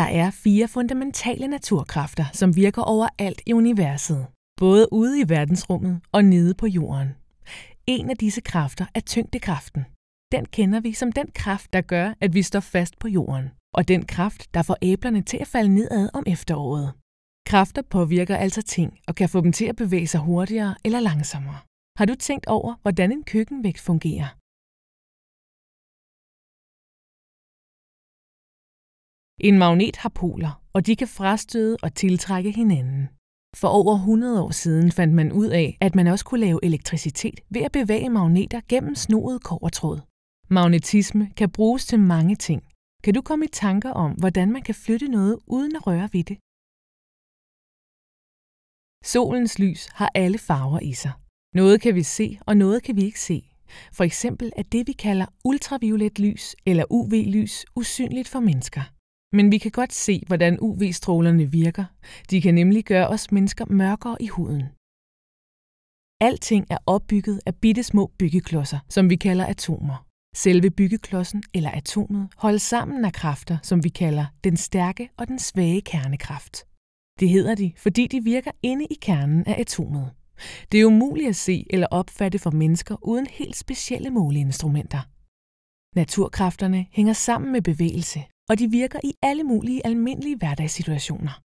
Der er fire fundamentale naturkræfter, som virker overalt i universet, både ude i verdensrummet og nede på jorden. En af disse kræfter er tyngdekraften. Den kender vi som den kraft, der gør, at vi står fast på jorden, og den kraft, der får æblerne til at falde nedad om efteråret. Kræfter påvirker altså ting og kan få dem til at bevæge sig hurtigere eller langsommere. Har du tænkt over, hvordan en køkkenvægt fungerer? En magnet har poler, og de kan frastøde og tiltrække hinanden. For over 100 år siden fandt man ud af, at man også kunne lave elektricitet ved at bevæge magneter gennem snoet kovertråd. Magnetisme kan bruges til mange ting. Kan du komme i tanker om, hvordan man kan flytte noget uden at røre ved det? Solens lys har alle farver i sig. Noget kan vi se, og noget kan vi ikke se. For eksempel er det, vi kalder ultraviolet lys eller UV-lys, usynligt for mennesker. Men vi kan godt se, hvordan UV-strålerne virker. De kan nemlig gøre os mennesker mørkere i huden. Alting er opbygget af bitte små byggeklodser, som vi kalder atomer. Selve byggeklodsen eller atomet holdes sammen af kræfter, som vi kalder den stærke og den svage kernekraft. Det hedder de, fordi de virker inde i kernen af atomet. Det er umuligt at se eller opfatte for mennesker uden helt specielle måleinstrumenter. Naturkræfterne hænger sammen med bevægelse, og de virker i alle mulige almindelige hverdagssituationer.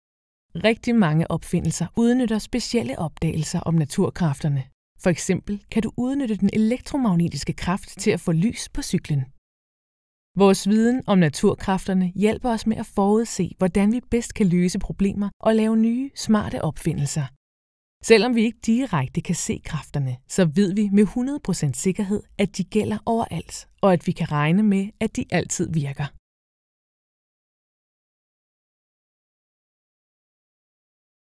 Rigtig mange opfindelser udnytter specielle opdagelser om naturkræfterne. For eksempel kan du udnytte den elektromagnetiske kraft til at få lys på cyklen. Vores viden om naturkræfterne hjælper os med at forudse, hvordan vi bedst kan løse problemer og lave nye, smarte opfindelser. Selvom vi ikke direkte kan se kræfterne, så ved vi med 100% sikkerhed, at de gælder overalt, og at vi kan regne med, at de altid virker.